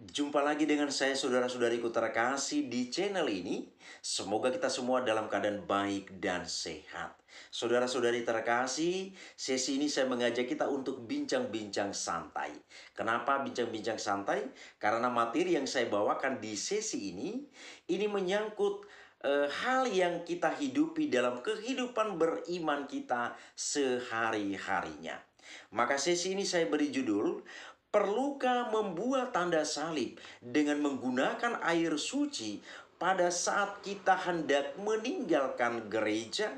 Jumpa lagi dengan saya saudara-saudariku terkasih di channel ini. Semoga kita semua dalam keadaan baik dan sehat. Saudara-saudari terkasih, sesi ini saya mengajak kita untuk bincang-bincang santai. Kenapa bincang-bincang santai? Karena materi yang saya bawakan di sesi ini, ini menyangkut e, hal yang kita hidupi dalam kehidupan beriman kita sehari-harinya. Maka sesi ini saya beri judul perlukah membuat tanda salib dengan menggunakan air suci pada saat kita hendak meninggalkan gereja?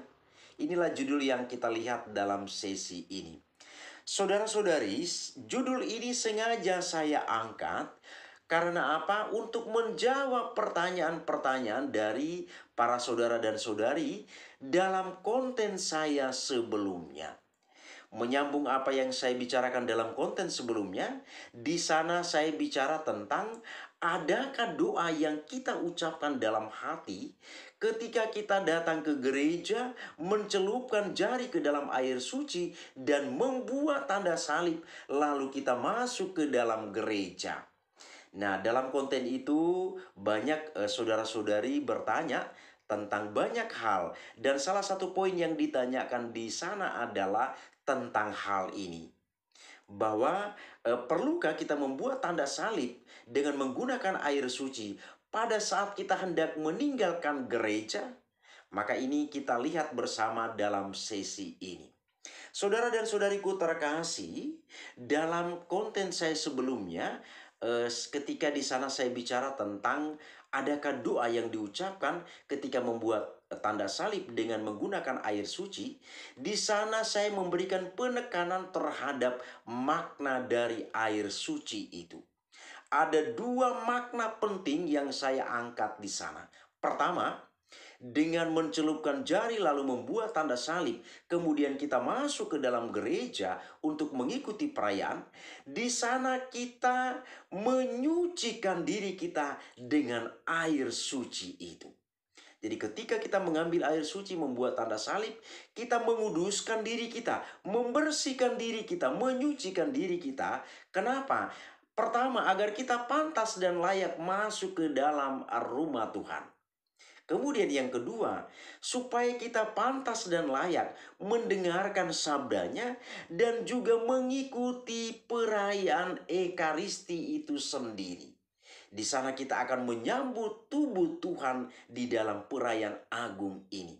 Inilah judul yang kita lihat dalam sesi ini. Saudara-saudari, judul ini sengaja saya angkat karena apa? Untuk menjawab pertanyaan-pertanyaan dari para saudara dan saudari dalam konten saya sebelumnya menyambung apa yang saya bicarakan dalam konten sebelumnya, di sana saya bicara tentang adakah doa yang kita ucapkan dalam hati ketika kita datang ke gereja, mencelupkan jari ke dalam air suci dan membuat tanda salib lalu kita masuk ke dalam gereja. Nah, dalam konten itu banyak eh, saudara-saudari bertanya tentang banyak hal dan salah satu poin yang ditanyakan di sana adalah tentang hal ini bahwa e, perlukah kita membuat tanda salib dengan menggunakan air suci pada saat kita hendak meninggalkan gereja? Maka ini kita lihat bersama dalam sesi ini. Saudara dan saudariku terkasih, dalam konten saya sebelumnya Eh, ketika di sana saya bicara tentang adakah doa yang diucapkan ketika membuat eh, tanda salib dengan menggunakan air suci, di sana saya memberikan penekanan terhadap makna dari air suci itu. Ada dua makna penting yang saya angkat di sana. Pertama, dengan mencelupkan jari lalu membuat tanda salib, kemudian kita masuk ke dalam gereja untuk mengikuti perayaan, di sana kita menyucikan diri kita dengan air suci itu. Jadi ketika kita mengambil air suci membuat tanda salib, kita menguduskan diri kita, membersihkan diri kita, menyucikan diri kita. Kenapa? Pertama, agar kita pantas dan layak masuk ke dalam rumah Tuhan. Kemudian yang kedua, supaya kita pantas dan layak mendengarkan sabdanya dan juga mengikuti perayaan Ekaristi itu sendiri. Di sana kita akan menyambut tubuh Tuhan di dalam perayaan agung ini.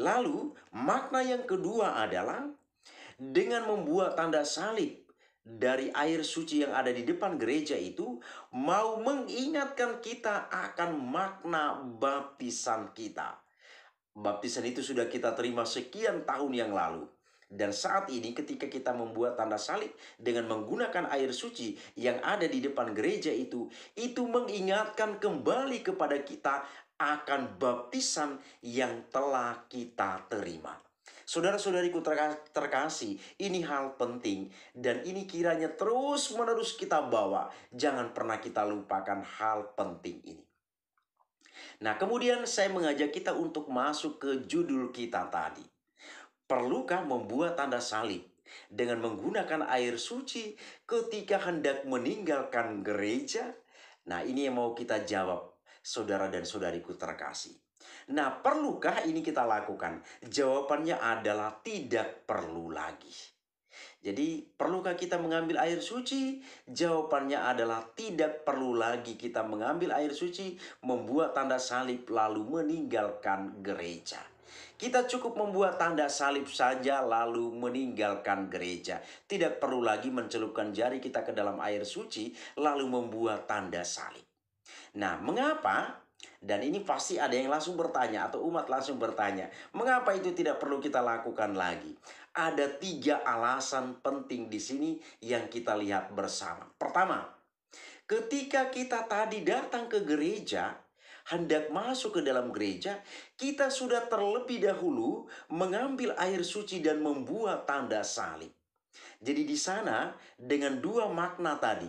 Lalu, makna yang kedua adalah dengan membuat tanda salib dari air suci yang ada di depan gereja itu mau mengingatkan kita akan makna baptisan kita. Baptisan itu sudah kita terima sekian tahun yang lalu. Dan saat ini ketika kita membuat tanda salib dengan menggunakan air suci yang ada di depan gereja itu, itu mengingatkan kembali kepada kita akan baptisan yang telah kita terima. Saudara-saudariku terkasih, ini hal penting dan ini kiranya terus-menerus kita bawa. Jangan pernah kita lupakan hal penting ini. Nah, kemudian saya mengajak kita untuk masuk ke judul kita tadi. Perlukah membuat tanda salib dengan menggunakan air suci ketika hendak meninggalkan gereja? Nah, ini yang mau kita jawab, saudara dan saudariku terkasih. Nah, perlukah ini kita lakukan? Jawabannya adalah tidak perlu lagi. Jadi, perlukah kita mengambil air suci? Jawabannya adalah tidak perlu lagi kita mengambil air suci, membuat tanda salib, lalu meninggalkan gereja. Kita cukup membuat tanda salib saja, lalu meninggalkan gereja. Tidak perlu lagi mencelupkan jari kita ke dalam air suci, lalu membuat tanda salib. Nah, mengapa dan ini pasti ada yang langsung bertanya atau umat langsung bertanya, mengapa itu tidak perlu kita lakukan lagi? Ada tiga alasan penting di sini yang kita lihat bersama. Pertama, ketika kita tadi datang ke gereja, hendak masuk ke dalam gereja, kita sudah terlebih dahulu mengambil air suci dan membuat tanda salib. Jadi di sana dengan dua makna tadi,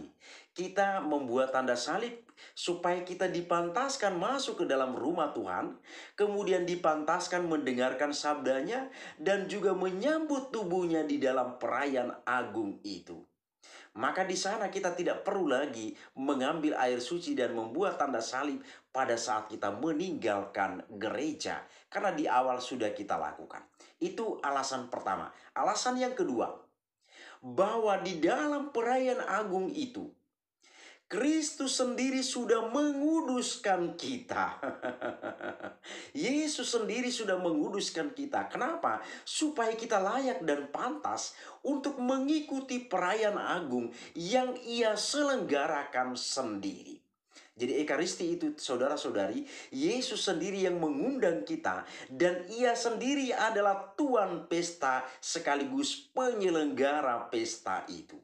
kita membuat tanda salib supaya kita dipantaskan masuk ke dalam rumah Tuhan, kemudian dipantaskan mendengarkan sabdanya, dan juga menyambut tubuhnya di dalam perayaan agung itu. Maka di sana kita tidak perlu lagi mengambil air suci dan membuat tanda salib pada saat kita meninggalkan gereja, karena di awal sudah kita lakukan. Itu alasan pertama. Alasan yang kedua, bahwa di dalam perayaan agung itu, Kristus sendiri sudah menguduskan kita. Yesus sendiri sudah menguduskan kita. Kenapa? Supaya kita layak dan pantas untuk mengikuti perayaan agung yang ia selenggarakan sendiri. Jadi Ekaristi itu saudara-saudari, Yesus sendiri yang mengundang kita dan ia sendiri adalah tuan pesta sekaligus penyelenggara pesta itu.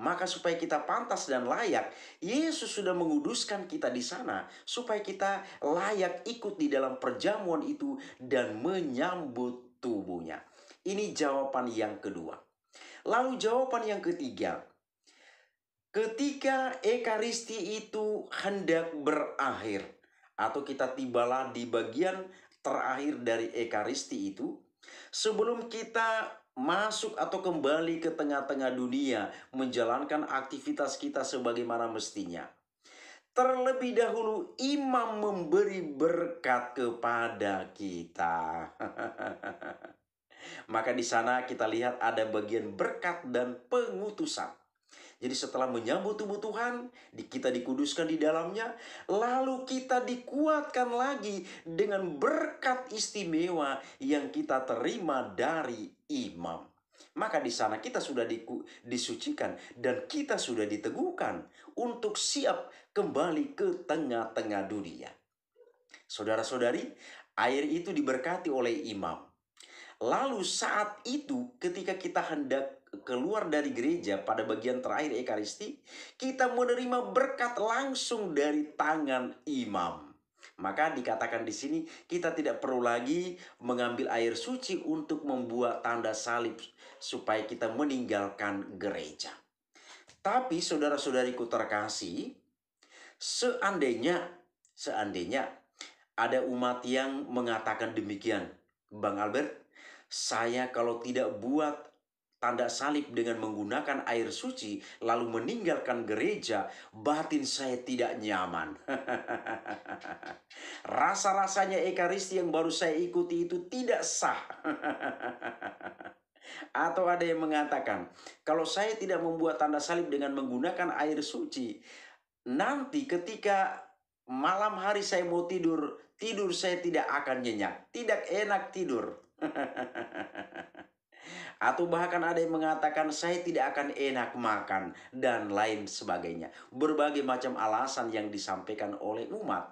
Maka supaya kita pantas dan layak, Yesus sudah menguduskan kita di sana supaya kita layak ikut di dalam perjamuan itu dan menyambut tubuhnya. Ini jawaban yang kedua. Lalu jawaban yang ketiga, ketika ekaristi itu hendak berakhir atau kita tibalah di bagian terakhir dari ekaristi itu, sebelum kita masuk atau kembali ke tengah-tengah dunia, menjalankan aktivitas kita sebagaimana mestinya. Terlebih dahulu, imam memberi berkat kepada kita. Maka di sana kita lihat ada bagian berkat dan pengutusan. Jadi setelah menyambut tubuh Tuhan, kita dikuduskan di dalamnya, lalu kita dikuatkan lagi dengan berkat istimewa yang kita terima dari imam. Maka di sana kita sudah disucikan dan kita sudah diteguhkan untuk siap kembali ke tengah-tengah dunia. Saudara-saudari, air itu diberkati oleh imam. Lalu saat itu ketika kita hendak keluar dari gereja pada bagian terakhir Ekaristi, kita menerima berkat langsung dari tangan imam. Maka dikatakan di sini kita tidak perlu lagi mengambil air suci untuk membuat tanda salib supaya kita meninggalkan gereja. Tapi saudara-saudariku terkasih, seandainya seandainya ada umat yang mengatakan demikian, Bang Albert, saya kalau tidak buat tanda salib dengan menggunakan air suci lalu meninggalkan gereja, batin saya tidak nyaman. Rasa-rasanya ekaristi yang baru saya ikuti itu tidak sah. Atau ada yang mengatakan, kalau saya tidak membuat tanda salib dengan menggunakan air suci, nanti ketika malam hari saya mau tidur, tidur saya tidak akan nyenyak, tidak enak tidur. Atau bahkan ada yang mengatakan saya tidak akan enak makan dan lain sebagainya. Berbagai macam alasan yang disampaikan oleh umat.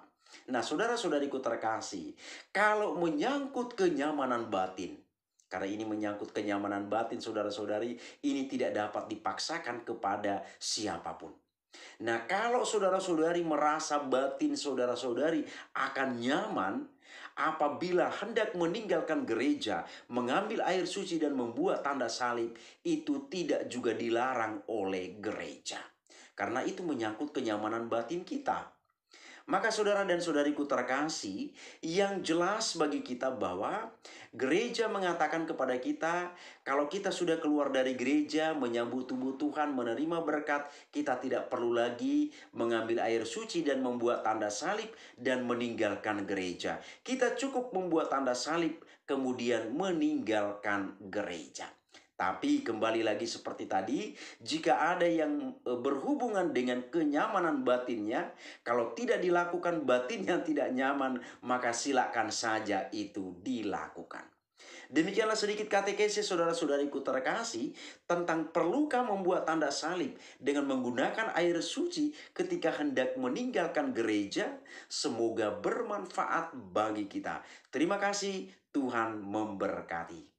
Nah saudara-saudariku terkasih, kalau menyangkut kenyamanan batin, karena ini menyangkut kenyamanan batin saudara-saudari, ini tidak dapat dipaksakan kepada siapapun. Nah, kalau saudara-saudari merasa batin saudara-saudari akan nyaman apabila hendak meninggalkan gereja, mengambil air suci dan membuat tanda salib, itu tidak juga dilarang oleh gereja. Karena itu menyangkut kenyamanan batin kita. Maka saudara dan saudariku terkasih, yang jelas bagi kita bahwa gereja mengatakan kepada kita, kalau kita sudah keluar dari gereja, menyambut tubuh Tuhan, menerima berkat, kita tidak perlu lagi mengambil air suci dan membuat tanda salib dan meninggalkan gereja. Kita cukup membuat tanda salib, kemudian meninggalkan gereja. Tapi kembali lagi seperti tadi, jika ada yang e, berhubungan dengan kenyamanan batinnya, kalau tidak dilakukan batinnya tidak nyaman, maka silakan saja itu dilakukan. Demikianlah sedikit katekesis saudara-saudariku terkasih tentang perlukah membuat tanda salib dengan menggunakan air suci ketika hendak meninggalkan gereja. Semoga bermanfaat bagi kita. Terima kasih, Tuhan memberkati.